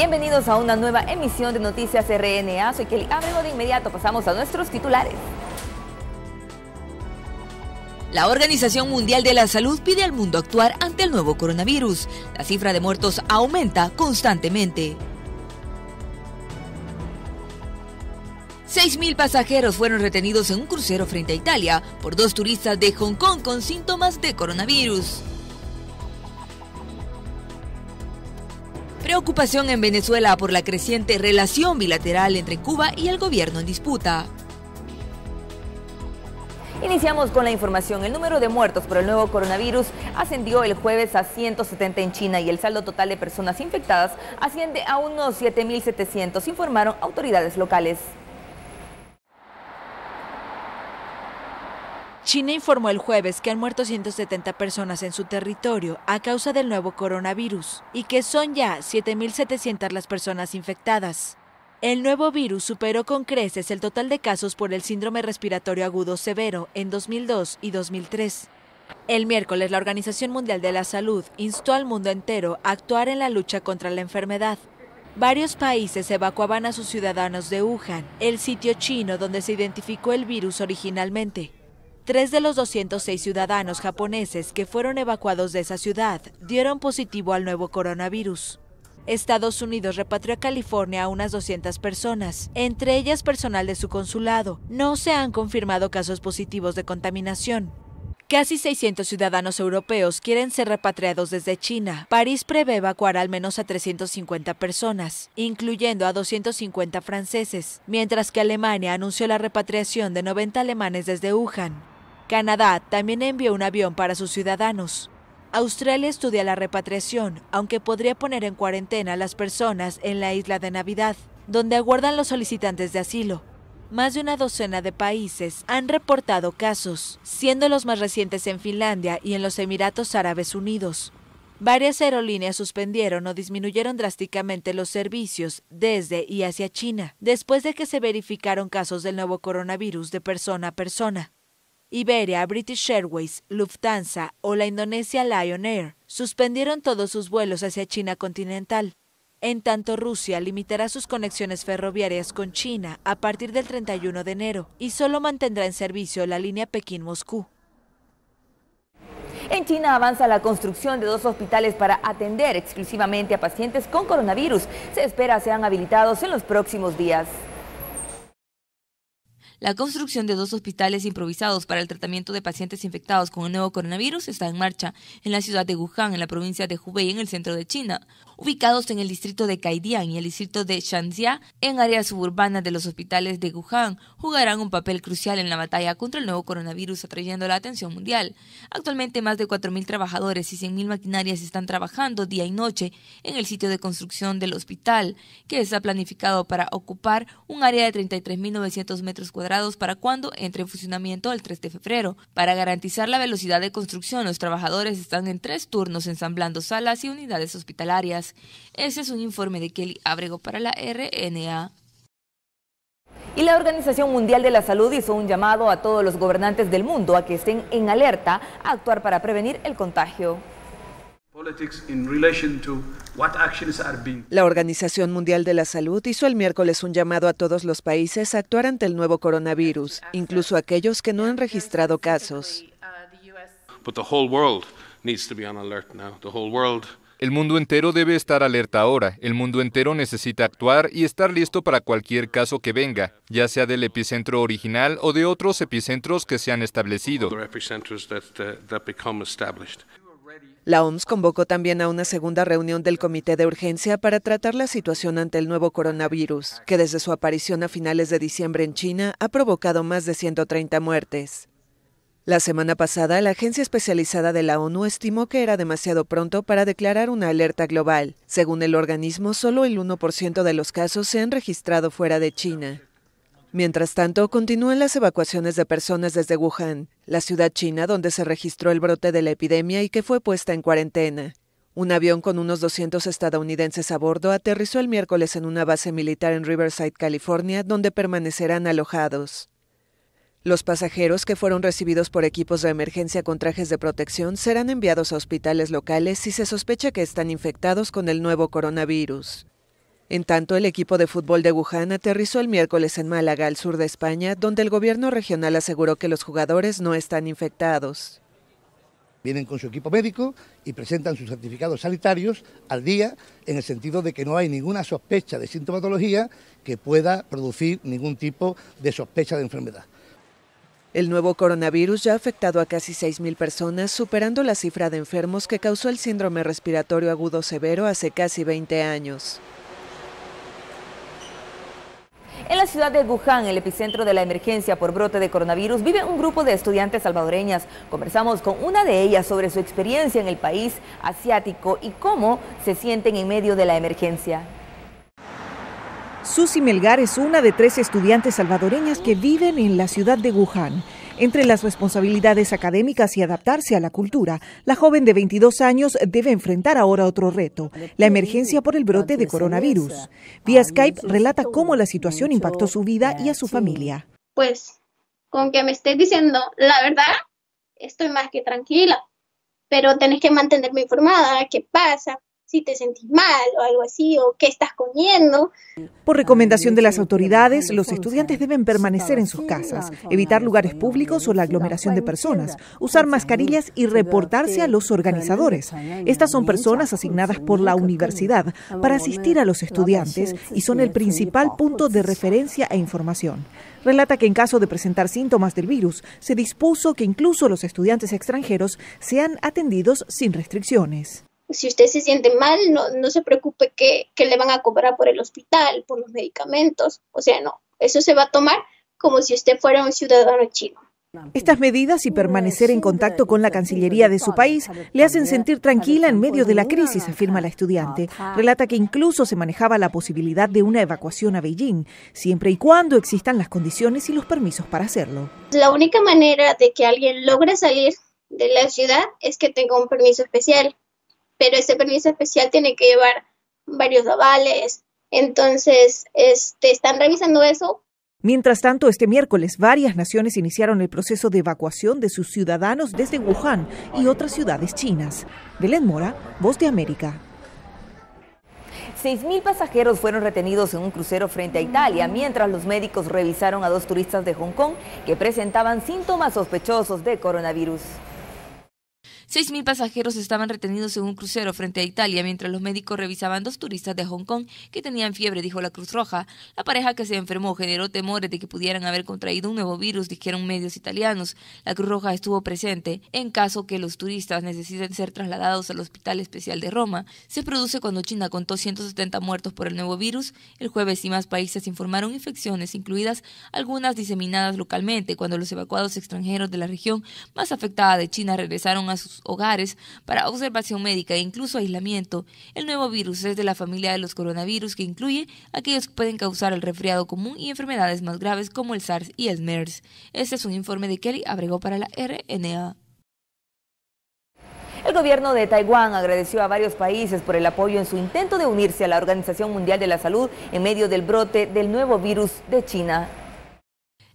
Bienvenidos a una nueva emisión de Noticias RNA. Soy Kelly Abrego. De inmediato pasamos a nuestros titulares. La Organización Mundial de la Salud pide al mundo actuar ante el nuevo coronavirus. La cifra de muertos aumenta constantemente. 6.000 pasajeros fueron retenidos en un crucero frente a Italia por dos turistas de Hong Kong con síntomas de coronavirus. Preocupación en Venezuela por la creciente relación bilateral entre Cuba y el gobierno en disputa. Iniciamos con la información. El número de muertos por el nuevo coronavirus ascendió el jueves a 170 en China y el saldo total de personas infectadas asciende a unos 7.700, informaron autoridades locales. China informó el jueves que han muerto 170 personas en su territorio a causa del nuevo coronavirus y que son ya 7.700 las personas infectadas. El nuevo virus superó con creces el total de casos por el síndrome respiratorio agudo severo en 2002 y 2003. El miércoles la Organización Mundial de la Salud instó al mundo entero a actuar en la lucha contra la enfermedad. Varios países evacuaban a sus ciudadanos de Wuhan, el sitio chino donde se identificó el virus originalmente. Tres de los 206 ciudadanos japoneses que fueron evacuados de esa ciudad dieron positivo al nuevo coronavirus. Estados Unidos repatrió a California a unas 200 personas, entre ellas personal de su consulado. No se han confirmado casos positivos de contaminación. Casi 600 ciudadanos europeos quieren ser repatriados desde China. París prevé evacuar al menos a 350 personas, incluyendo a 250 franceses, mientras que Alemania anunció la repatriación de 90 alemanes desde Wuhan. Canadá también envió un avión para sus ciudadanos. Australia estudia la repatriación, aunque podría poner en cuarentena a las personas en la isla de Navidad, donde aguardan los solicitantes de asilo. Más de una docena de países han reportado casos, siendo los más recientes en Finlandia y en los Emiratos Árabes Unidos. Varias aerolíneas suspendieron o disminuyeron drásticamente los servicios desde y hacia China, después de que se verificaron casos del nuevo coronavirus de persona a persona. Iberia, British Airways, Lufthansa o la Indonesia Lion Air suspendieron todos sus vuelos hacia China continental. En tanto, Rusia limitará sus conexiones ferroviarias con China a partir del 31 de enero y solo mantendrá en servicio la línea Pekín-Moscú. En China avanza la construcción de dos hospitales para atender exclusivamente a pacientes con coronavirus. Se espera sean habilitados en los próximos días. La construcción de dos hospitales improvisados para el tratamiento de pacientes infectados con el nuevo coronavirus está en marcha en la ciudad de Wuhan, en la provincia de Hubei, en el centro de China ubicados en el distrito de Kaidian y el distrito de Shanxia, en áreas suburbanas de los hospitales de Wuhan, jugarán un papel crucial en la batalla contra el nuevo coronavirus, atrayendo la atención mundial. Actualmente, más de 4.000 trabajadores y 100.000 maquinarias están trabajando día y noche en el sitio de construcción del hospital, que está planificado para ocupar un área de 33.900 metros cuadrados para cuando entre en funcionamiento el 3 de febrero. Para garantizar la velocidad de construcción, los trabajadores están en tres turnos ensamblando salas y unidades hospitalarias. Ese es un informe de Kelly Abrego para la RNA. Y la Organización Mundial de la Salud hizo un llamado a todos los gobernantes del mundo a que estén en alerta a actuar para prevenir el contagio. La Organización Mundial de la Salud hizo el miércoles un llamado a todos los países a actuar ante el nuevo coronavirus, incluso aquellos que no han registrado casos. But the whole world needs to be on alert now. The whole world el mundo entero debe estar alerta ahora, el mundo entero necesita actuar y estar listo para cualquier caso que venga, ya sea del epicentro original o de otros epicentros que se han establecido. Uh, la OMS convocó también a una segunda reunión del Comité de Urgencia para tratar la situación ante el nuevo coronavirus, que desde su aparición a finales de diciembre en China ha provocado más de 130 muertes. La semana pasada, la agencia especializada de la ONU estimó que era demasiado pronto para declarar una alerta global. Según el organismo, solo el 1% de los casos se han registrado fuera de China. Mientras tanto, continúan las evacuaciones de personas desde Wuhan, la ciudad china donde se registró el brote de la epidemia y que fue puesta en cuarentena. Un avión con unos 200 estadounidenses a bordo aterrizó el miércoles en una base militar en Riverside, California, donde permanecerán alojados. Los pasajeros que fueron recibidos por equipos de emergencia con trajes de protección serán enviados a hospitales locales si se sospecha que están infectados con el nuevo coronavirus. En tanto, el equipo de fútbol de Wuhan aterrizó el miércoles en Málaga, al sur de España, donde el gobierno regional aseguró que los jugadores no están infectados. Vienen con su equipo médico y presentan sus certificados sanitarios al día en el sentido de que no hay ninguna sospecha de sintomatología que pueda producir ningún tipo de sospecha de enfermedad. El nuevo coronavirus ya ha afectado a casi 6.000 personas, superando la cifra de enfermos que causó el síndrome respiratorio agudo severo hace casi 20 años. En la ciudad de Wuhan, el epicentro de la emergencia por brote de coronavirus, vive un grupo de estudiantes salvadoreñas. Conversamos con una de ellas sobre su experiencia en el país asiático y cómo se sienten en medio de la emergencia. Susi Melgar es una de tres estudiantes salvadoreñas que viven en la ciudad de Wuhan. Entre las responsabilidades académicas y adaptarse a la cultura, la joven de 22 años debe enfrentar ahora otro reto, la emergencia por el brote de coronavirus. Vía Skype relata cómo la situación impactó su vida y a su familia. Pues con que me estés diciendo la verdad, estoy más que tranquila, pero tenés que mantenerme informada, qué pasa, si te sentís mal o algo así, o qué estás comiendo. Por recomendación de las autoridades, los estudiantes deben permanecer en sus casas, evitar lugares públicos o la aglomeración de personas, usar mascarillas y reportarse a los organizadores. Estas son personas asignadas por la universidad para asistir a los estudiantes y son el principal punto de referencia e información. Relata que en caso de presentar síntomas del virus, se dispuso que incluso los estudiantes extranjeros sean atendidos sin restricciones si usted se siente mal, no, no se preocupe que, que, le van a cobrar por el hospital, por los medicamentos. O sea, no, eso se va a tomar como si usted fuera un ciudadano chino. Estas medidas y permanecer en contacto con la Cancillería de su país le hacen sentir tranquila en medio de la crisis, afirma la estudiante. Relata que incluso se manejaba la posibilidad de una evacuación a Beijing, siempre y cuando existan las condiciones y los permisos para hacerlo. La única manera de que alguien logre salir de la ciudad es que tenga un permiso especial pero ese permiso especial tiene que llevar varios avales. Entonces, este, están revisando eso. Mientras tanto, este miércoles varias naciones iniciaron el proceso de evacuación de sus ciudadanos desde Wuhan y otras ciudades chinas. Belén Mora, Voz de América. 6.000 pasajeros fueron retenidos en un crucero frente a Italia, mientras los médicos revisaron a dos turistas de Hong Kong que presentaban síntomas sospechosos de coronavirus mil pasajeros estaban retenidos en un crucero frente a Italia mientras los médicos revisaban dos turistas de Hong Kong que tenían fiebre, dijo la Cruz Roja. La pareja que se enfermó generó temores de que pudieran haber contraído un nuevo virus, dijeron medios italianos. La Cruz Roja estuvo presente en caso que los turistas necesiten ser trasladados al Hospital Especial de Roma. Se produce cuando China contó 170 muertos por el nuevo virus. El jueves y más países informaron infecciones, incluidas algunas diseminadas localmente, cuando los evacuados extranjeros de la región más afectada de China regresaron a sus hogares para observación médica e incluso aislamiento. El nuevo virus es de la familia de los coronavirus que incluye aquellos que pueden causar el resfriado común y enfermedades más graves como el SARS y el MERS. Este es un informe de Kelly Abrego para la RNA. El gobierno de Taiwán agradeció a varios países por el apoyo en su intento de unirse a la Organización Mundial de la Salud en medio del brote del nuevo virus de China.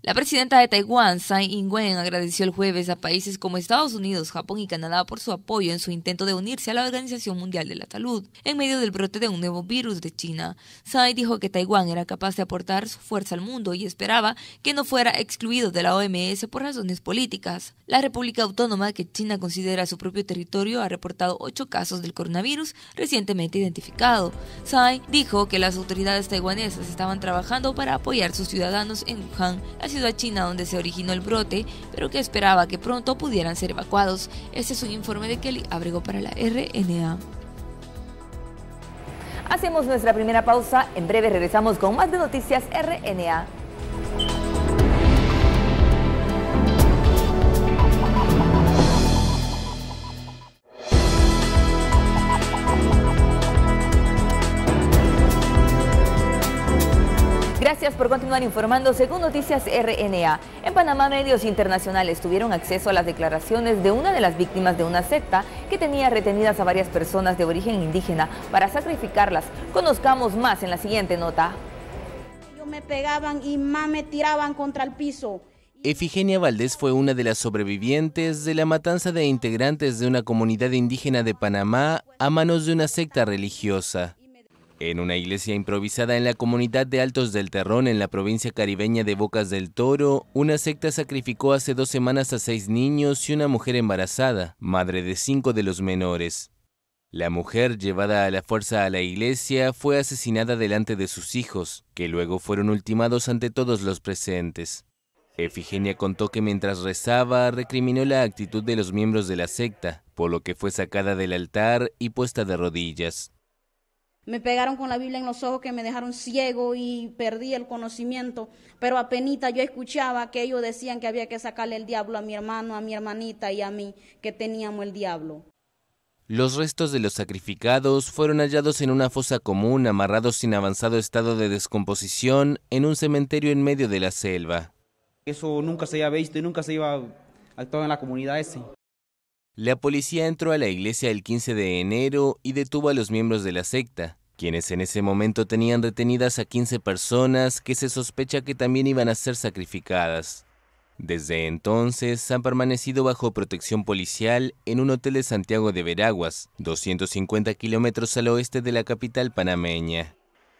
La presidenta de Taiwán, Tsai Ing-wen, agradeció el jueves a países como Estados Unidos, Japón y Canadá por su apoyo en su intento de unirse a la Organización Mundial de la Salud en medio del brote de un nuevo virus de China. Tsai dijo que Taiwán era capaz de aportar su fuerza al mundo y esperaba que no fuera excluido de la OMS por razones políticas. La República Autónoma, que China considera su propio territorio, ha reportado ocho casos del coronavirus recientemente identificado. Tsai dijo que las autoridades taiwanesas estaban trabajando para apoyar a sus ciudadanos en Wuhan a china donde se originó el brote, pero que esperaba que pronto pudieran ser evacuados. Este es un informe de Kelly Abrego para la RNA. Hacemos nuestra primera pausa, en breve regresamos con más de noticias RNA. Gracias por continuar informando según Noticias RNA. En Panamá, medios internacionales tuvieron acceso a las declaraciones de una de las víctimas de una secta que tenía retenidas a varias personas de origen indígena para sacrificarlas. Conozcamos más en la siguiente nota. Yo me pegaban y me tiraban contra el piso. Efigenia Valdés fue una de las sobrevivientes de la matanza de integrantes de una comunidad indígena de Panamá a manos de una secta religiosa. En una iglesia improvisada en la comunidad de Altos del Terrón, en la provincia caribeña de Bocas del Toro, una secta sacrificó hace dos semanas a seis niños y una mujer embarazada, madre de cinco de los menores. La mujer, llevada a la fuerza a la iglesia, fue asesinada delante de sus hijos, que luego fueron ultimados ante todos los presentes. Efigenia contó que mientras rezaba, recriminó la actitud de los miembros de la secta, por lo que fue sacada del altar y puesta de rodillas. Me pegaron con la Biblia en los ojos que me dejaron ciego y perdí el conocimiento. Pero apenita yo escuchaba que ellos decían que había que sacarle el diablo a mi hermano, a mi hermanita y a mí, que teníamos el diablo. Los restos de los sacrificados fueron hallados en una fosa común, amarrados sin avanzado estado de descomposición, en un cementerio en medio de la selva. Eso nunca se había visto y nunca se iba a actuar en la comunidad ese. La policía entró a la iglesia el 15 de enero y detuvo a los miembros de la secta, quienes en ese momento tenían retenidas a 15 personas que se sospecha que también iban a ser sacrificadas. Desde entonces han permanecido bajo protección policial en un hotel de Santiago de Veraguas, 250 kilómetros al oeste de la capital panameña.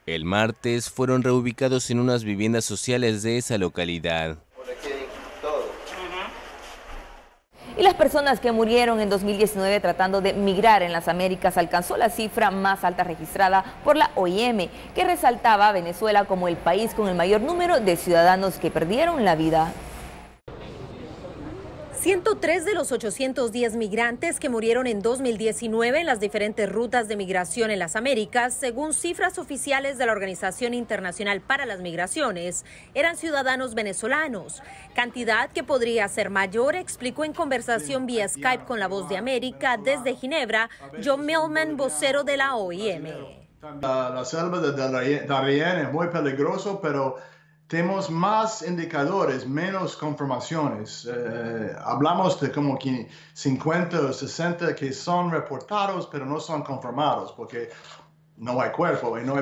El martes fueron reubicados en unas viviendas sociales de esa localidad. Y las personas que murieron en 2019 tratando de migrar en las Américas alcanzó la cifra más alta registrada por la OIM, que resaltaba a Venezuela como el país con el mayor número de ciudadanos que perdieron la vida. 103 de los 810 migrantes que murieron en 2019 en las diferentes rutas de migración en las Américas, según cifras oficiales de la Organización Internacional para las Migraciones, eran ciudadanos venezolanos. Cantidad que podría ser mayor, explicó en conversación vía Skype con la Voz de América desde Ginebra John Millman, vocero de la OIM. La, de es muy peligroso, pero tenemos más indicadores, menos confirmaciones. Eh, hablamos de como 50 o 60 que son reportados, pero no son confirmados, porque no hay cuerpo y no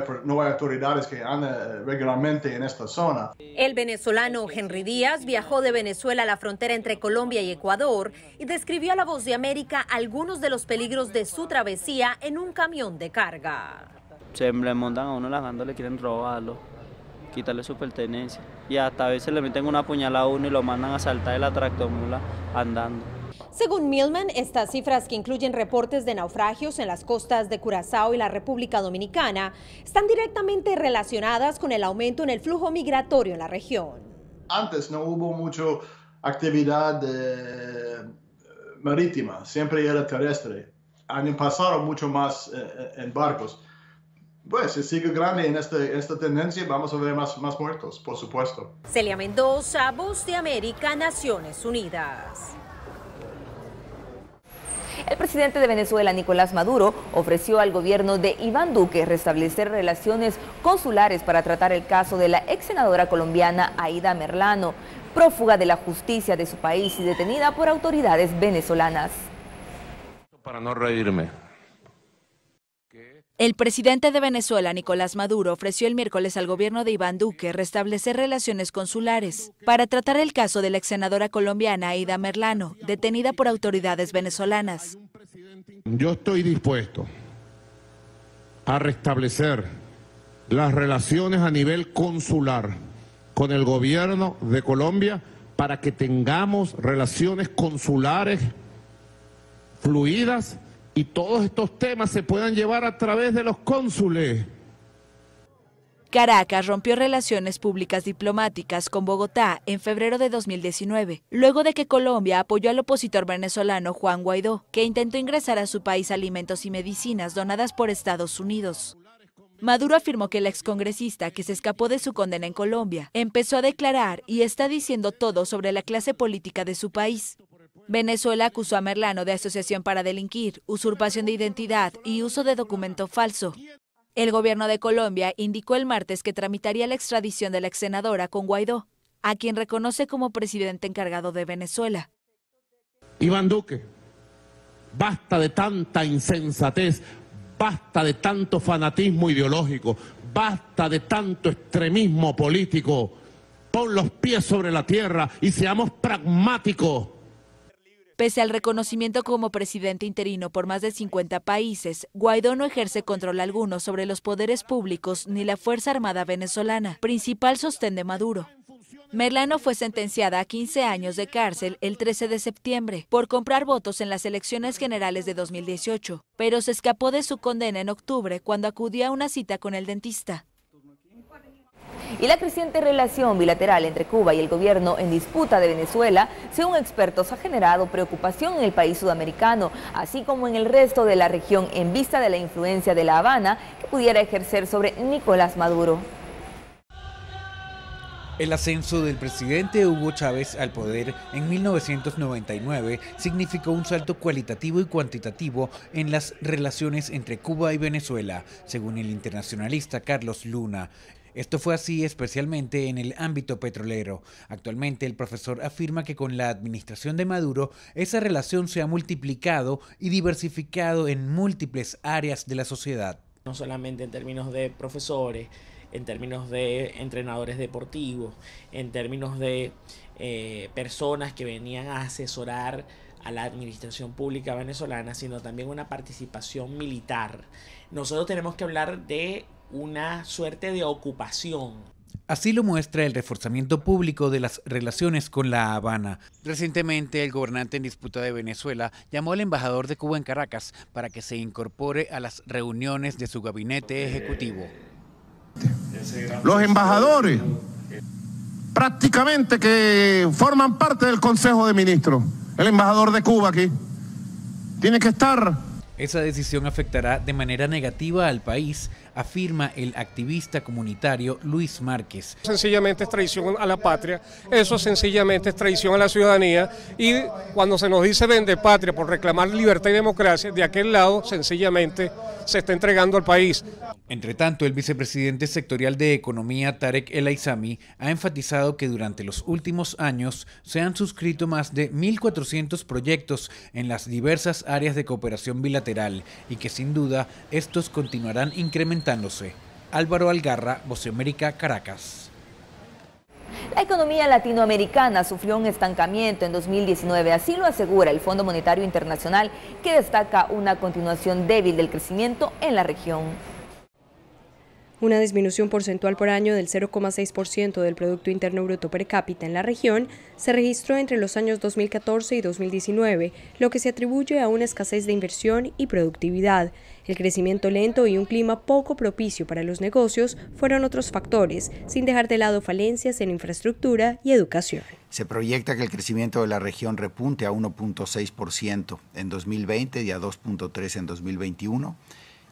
hay, autoridades que anden eh, regularmente en esta zona. El venezolano Henry Díaz viajó de Venezuela a la frontera entre Colombia y Ecuador y describió a La Voz de América algunos de los peligros de su travesía en un camión de carga. Se le montan a uno las le quieren robarlo quitarle su pertenencia. Y hasta a veces le meten una puñalada a uno y lo mandan a saltar de la tractomula andando. Según Milman, estas cifras que incluyen reportes de naufragios en las costas de Curazao y la República Dominicana están directamente relacionadas con el aumento en el flujo migratorio en la región. Antes no hubo mucha actividad eh, marítima, siempre era terrestre. Han pasado mucho más eh, en barcos pues si sigue grande en, este, esta tendencia, vamos a ver más, más muertos, por supuesto. Celia Mendoza, Voz de América, Naciones Unidas. El presidente de Venezuela, Nicolás Maduro, ofreció al gobierno de Iván Duque restablecer relaciones consulares para tratar el caso de la ex senadora colombiana Aida Merlano, prófuga de la justicia de su país y detenida por autoridades venezolanas. Para no reírme, el presidente de Venezuela, Nicolás Maduro, ofreció el miércoles al gobierno de Iván Duque restablecer relaciones consulares para tratar el caso de la ex senadora colombiana Aida Merlano, detenida por autoridades venezolanas. Yo estoy dispuesto a restablecer las relaciones a nivel consular con el gobierno de Colombia para que tengamos relaciones consulares fluidas y todos estos temas se puedan llevar a través de los cónsules. Caracas rompió relaciones públicas diplomáticas con Bogotá en febrero de 2019, luego de que Colombia apoyó al opositor venezolano Juan Guaidó, que intentó ingresar a su país alimentos y medicinas donadas por Estados Unidos. Maduro afirmó que el excongresista que se escapó de su condena en Colombia empezó a declarar y está diciendo todo sobre la clase política de su país. Venezuela acusó a Merlano de asociación para delinquir, usurpación de identidad y uso de documento falso. El gobierno de Colombia indicó el martes que tramitaría la extradición de la ex senadora con Guaidó, a quien reconoce como presidente encargado de Venezuela. Iván Duque, basta de tanta insensatez, basta de tanto fanatismo ideológico, basta de tanto extremismo político. Pon los pies sobre la tierra y seamos pragmáticos Pese al reconocimiento como presidente interino por más de 50 países, Guaidó no ejerce control alguno sobre los poderes públicos ni la Fuerza Armada venezolana, principal sostén de Maduro. Merlano fue sentenciada a 15 años de cárcel el 13 de septiembre por comprar votos en las elecciones generales de 2018, pero se escapó de su condena en octubre cuando acudía a una cita con el dentista y la creciente relación bilateral entre Cuba y el gobierno en disputa de Venezuela, según expertos, ha generado preocupación en el país sudamericano, así como en el resto de la región en vista de la influencia de La Habana que pudiera ejercer sobre Nicolás Maduro. El ascenso del presidente Hugo Chávez al poder en 1999 significó un salto cualitativo y cuantitativo en las relaciones entre Cuba y Venezuela, según el internacionalista Carlos Luna. Esto fue así especialmente en el ámbito petrolero. Actualmente el profesor afirma que con la administración de Maduro esa relación se ha multiplicado y diversificado en múltiples áreas de la sociedad. No solamente en términos de profesores, en términos de entrenadores deportivos, en términos de eh, personas que venían a asesorar a la administración pública venezolana, sino también una participación militar. Nosotros tenemos que hablar de una suerte de ocupación. Así lo muestra el reforzamiento público de las relaciones con La Habana. Recientemente, el gobernante en disputa de Venezuela llamó al embajador de Cuba en Caracas para que se incorpore a las reuniones de su gabinete ejecutivo. Los embajadores prácticamente que forman parte del Consejo de Ministros. El embajador de Cuba aquí tiene que estar esa decisión afectará de manera negativa al país, afirma el activista comunitario Luis Márquez. Sencillamente es traición a la patria, eso sencillamente es traición a la ciudadanía y cuando se nos dice vende patria por reclamar libertad y democracia, de aquel lado sencillamente se está entregando al país. Entre tanto, el vicepresidente sectorial de Economía, Tarek El Aizami, ha enfatizado que durante los últimos años se han suscrito más de 1.400 proyectos en las diversas áreas de cooperación bilateral y que sin duda estos continuarán incrementándose. Álvaro Algarra, Voceamérica, Caracas. La economía latinoamericana sufrió un estancamiento en 2019, así lo asegura el Fondo Monetario Internacional, que destaca una continuación débil del crecimiento en la región una disminución porcentual por año del 0,6% del Producto Interno Bruto per cápita en la región, se registró entre los años 2014 y 2019, lo que se atribuye a una escasez de inversión y productividad. El crecimiento lento y un clima poco propicio para los negocios fueron otros factores, sin dejar de lado falencias en infraestructura y educación. Se proyecta que el crecimiento de la región repunte a 1.6% en 2020 y a 2.3% en 2021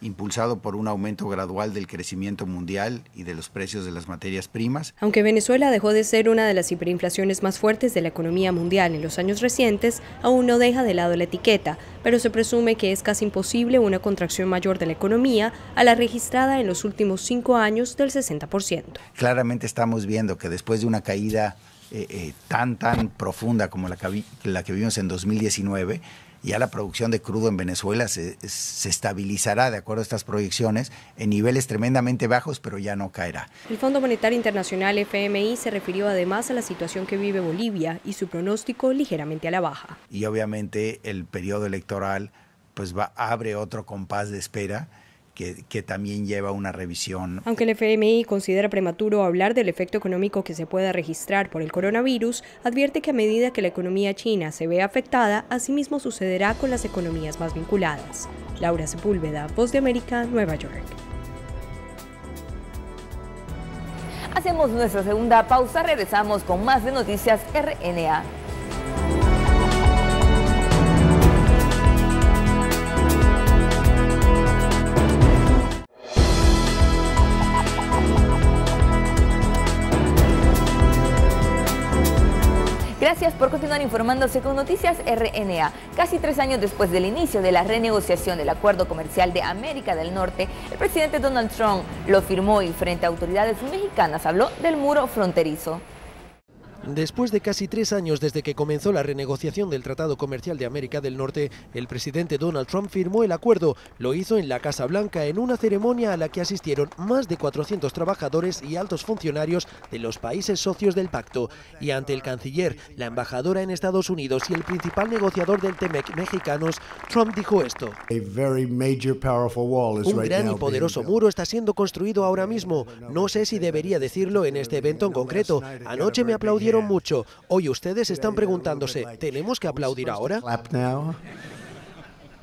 impulsado por un aumento gradual del crecimiento mundial y de los precios de las materias primas. Aunque Venezuela dejó de ser una de las hiperinflaciones más fuertes de la economía mundial en los años recientes, aún no deja de lado la etiqueta, pero se presume que es casi imposible una contracción mayor de la economía a la registrada en los últimos cinco años del 60%. Claramente estamos viendo que después de una caída eh, eh, tan, tan profunda como la que, la que vimos en 2019, ya la producción de crudo en Venezuela se, estabilizará, de acuerdo a estas proyecciones, en niveles tremendamente bajos, pero ya no caerá. El Fondo Monetario Internacional FMI se refirió además a la situación que vive Bolivia y su pronóstico ligeramente a la baja. Y obviamente el periodo electoral pues abre otro compás de espera que, también lleva una revisión. Aunque el FMI considera prematuro hablar del efecto económico que se pueda registrar por el coronavirus, advierte que a medida que la economía china se ve afectada, asimismo sucederá con las economías más vinculadas. Laura Sepúlveda, Voz de América, Nueva York. Hacemos nuestra segunda pausa, regresamos con más de noticias RNA. Gracias por continuar informándose con Noticias RNA. Casi tres años después del inicio de la renegociación del Acuerdo Comercial de América del Norte, el presidente Donald Trump lo firmó y frente a autoridades mexicanas habló del muro fronterizo. Después de casi tres años desde que comenzó la renegociación del Tratado Comercial de América del Norte, el presidente Donald Trump firmó el acuerdo. Lo hizo en la Casa Blanca en una ceremonia a la que asistieron más de 400 trabajadores y altos funcionarios de los países socios del pacto. Y ante el canciller, la embajadora en Estados Unidos y el principal negociador del TEMEC mexicanos, Trump dijo esto. Un gran y poderoso muro está siendo construido ahora mismo. No sé si debería decirlo en este evento en concreto. Anoche me aplaudieron mucho. Hoy ustedes están preguntándose, ¿tenemos que aplaudir ahora?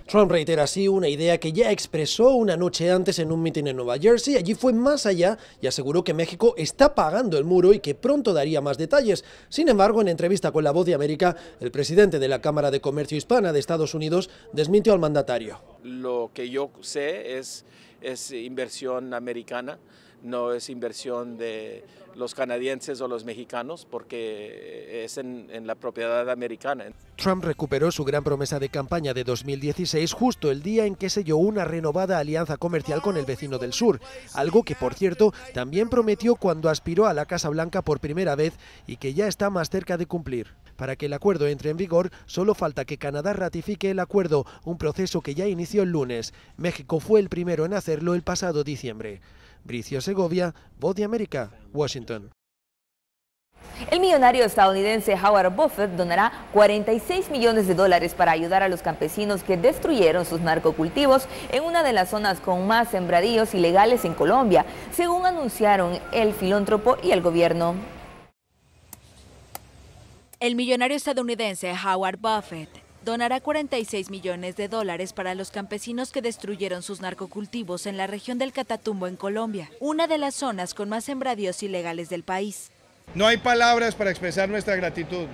Trump reitera así una idea que ya expresó una noche antes en un mitin en Nueva Jersey. Allí fue más allá y aseguró que México está pagando el muro y que pronto daría más detalles. Sin embargo, en entrevista con La Voz de América, el presidente de la Cámara de Comercio Hispana de Estados Unidos desmintió al mandatario. Lo que yo sé es, es inversión americana no es inversión de los canadienses o los mexicanos porque es en, la propiedad americana. Trump recuperó su gran promesa de campaña de 2016 justo el día en que selló una renovada alianza comercial con el vecino del sur, algo que por cierto también prometió cuando aspiró a la Casa Blanca por primera vez y que ya está más cerca de cumplir. Para que el acuerdo entre en vigor, solo falta que Canadá ratifique el acuerdo, un proceso que ya inició el lunes. México fue el primero en hacerlo el pasado diciembre. Bricio Segovia, Voz América, Washington. El millonario estadounidense Howard Buffett donará 46 millones de dólares para ayudar a los campesinos que destruyeron sus narcocultivos en una de las zonas con más sembradíos ilegales en Colombia, según anunciaron el filántropo y el gobierno. El millonario estadounidense Howard Buffett donará 46 millones de dólares para los campesinos que destruyeron sus narcocultivos en la región del Catatumbo en Colombia, una de las zonas con más sembradíos ilegales del país. No hay palabras para expresar nuestra gratitud,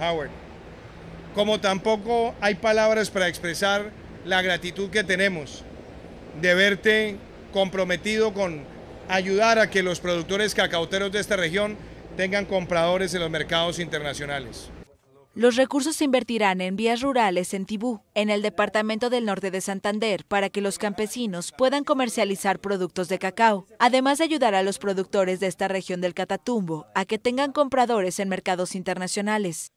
Howard, como tampoco hay palabras para expresar la gratitud que tenemos de verte comprometido con ayudar a que los productores cacauteros de esta región tengan compradores en los mercados internacionales. Los recursos se invertirán en vías rurales en Tibú, en el departamento del norte de Santander, para que los campesinos puedan comercializar productos de cacao, además de ayudar a los productores de esta región del Catatumbo a que tengan compradores en mercados internacionales.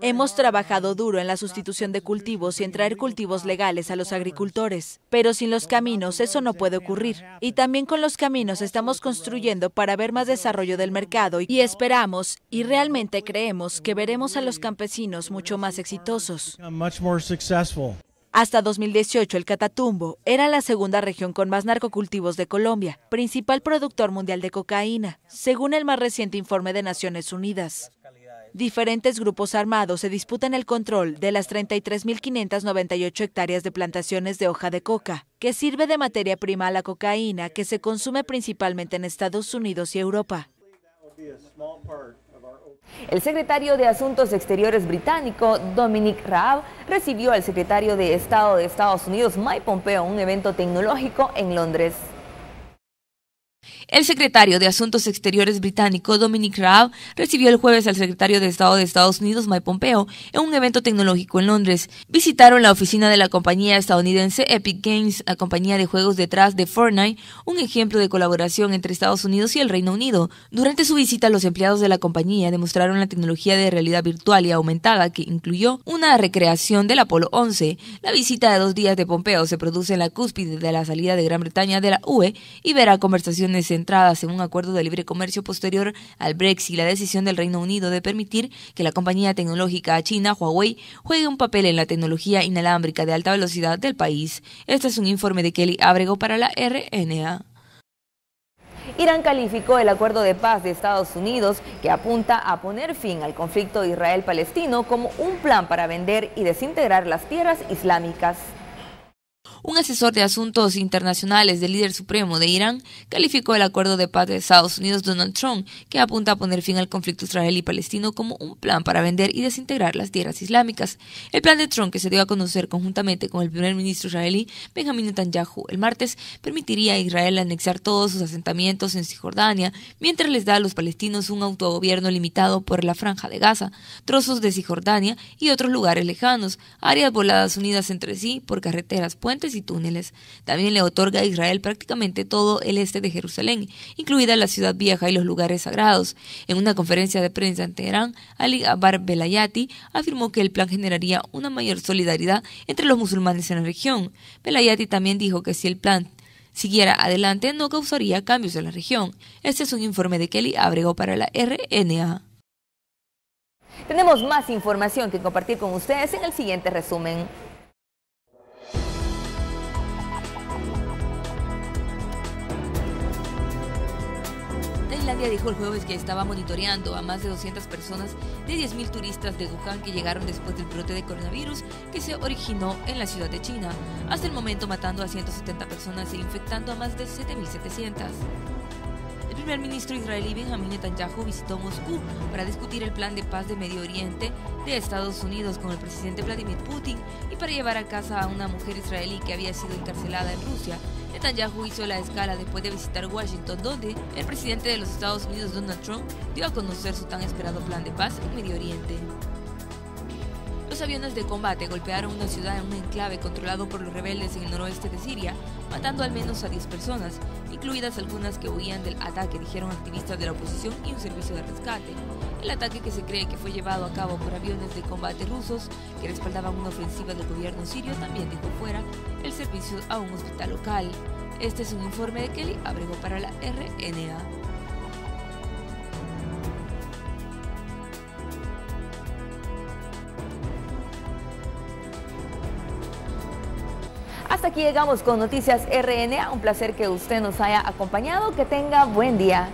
Hemos trabajado duro en la sustitución de cultivos y en traer cultivos legales a los agricultores, pero sin los caminos eso no puede ocurrir. Y también con los caminos estamos construyendo para ver más desarrollo del mercado y esperamos y realmente creemos que veremos a los campesinos mucho más exitosos. Hasta 2018, el Catatumbo era la segunda región con más narcocultivos de Colombia, principal productor mundial de cocaína, según el más reciente informe de Naciones Unidas. Diferentes grupos armados se disputan el control de las 33.598 hectáreas de plantaciones de hoja de coca, que sirve de materia prima a la cocaína que se consume principalmente en Estados Unidos y Europa. El secretario de Asuntos Exteriores británico, Dominic Raab, recibió al secretario de Estado de Estados Unidos, Mike Pompeo, en un evento tecnológico en Londres. El secretario de Asuntos Exteriores británico Dominic Raab recibió el jueves al secretario de Estado de Estados Unidos Mike Pompeo en un evento tecnológico en Londres. Visitaron la oficina de la compañía estadounidense Epic Games, la compañía de juegos detrás de Fortnite, un ejemplo de colaboración entre Estados Unidos y el Reino Unido. Durante su visita, los empleados de la compañía demostraron la tecnología de realidad virtual y aumentada que incluyó una recreación del Apolo 11. La visita de dos días de Pompeo se produce en la cúspide de la salida de Gran Bretaña de la UE y verá conversaciones centradas en un acuerdo de libre comercio posterior al Brexit y la decisión del Reino Unido de permitir que la compañía tecnológica china Huawei juegue un papel en la tecnología inalámbrica de alta velocidad del país. Este es un informe de Kelly Abrego para la RNA. Irán calificó el acuerdo de paz de Estados Unidos que apunta a poner fin al conflicto Israel-Palestino como un plan para vender y desintegrar las tierras islámicas un asesor de asuntos internacionales del líder supremo de Irán calificó el acuerdo de paz de Estados Unidos-Donald Trump, que apunta a poner fin al conflicto israelí-palestino, como un plan para vender y desintegrar las tierras islámicas. El plan de Trump, que se dio a conocer conjuntamente con el primer ministro israelí Benjamin Netanyahu el martes, permitiría a Israel anexar todos sus asentamientos en Cisjordania, mientras les da a los palestinos un autogobierno limitado por la Franja de Gaza, trozos de Cisjordania y otros lugares lejanos, áreas voladas unidas entre sí por carreteras, puentes y túneles. También le otorga a Israel prácticamente todo el este de Jerusalén, incluida la ciudad vieja y los lugares sagrados. En una conferencia de prensa en Teherán, Ali Abar Belayati afirmó que el plan generaría una mayor solidaridad entre los musulmanes en la región. Belayati también dijo que si el plan siguiera adelante no causaría cambios en la región. Este es un informe de Kelly Abrego para la RNA. Tenemos más información que compartir con ustedes en el siguiente resumen. dijo el jueves que estaba monitoreando a más de 200 personas de 10.000 turistas de Wuhan que llegaron después del brote de coronavirus que se originó en la ciudad de China, hasta el momento matando a 170 personas e infectando a más de 7.700. El primer ministro israelí Benjamin Netanyahu visitó Moscú para discutir el plan de paz de Medio Oriente de Estados Unidos con el presidente Vladimir Putin y para llevar a casa a una mujer israelí que había sido encarcelada en Rusia Netanyahu hizo la escala después de visitar Washington, donde el presidente de los Estados Unidos, Donald Trump, dio a conocer su tan esperado plan de paz en Medio Oriente. Los aviones de combate golpearon una ciudad en un enclave controlado por los rebeldes en el noroeste de Siria, matando al menos a 10 personas incluidas algunas que huían del ataque, dijeron activistas de la oposición y un servicio de rescate. El ataque que se cree que fue llevado a cabo por aviones de combate rusos que respaldaban una ofensiva del gobierno sirio también dejó fuera el servicio a un hospital local. Este es un informe de Kelly Abrego para la RNA. aquí llegamos con Noticias RNA. Un placer que usted nos haya acompañado. Que tenga buen día.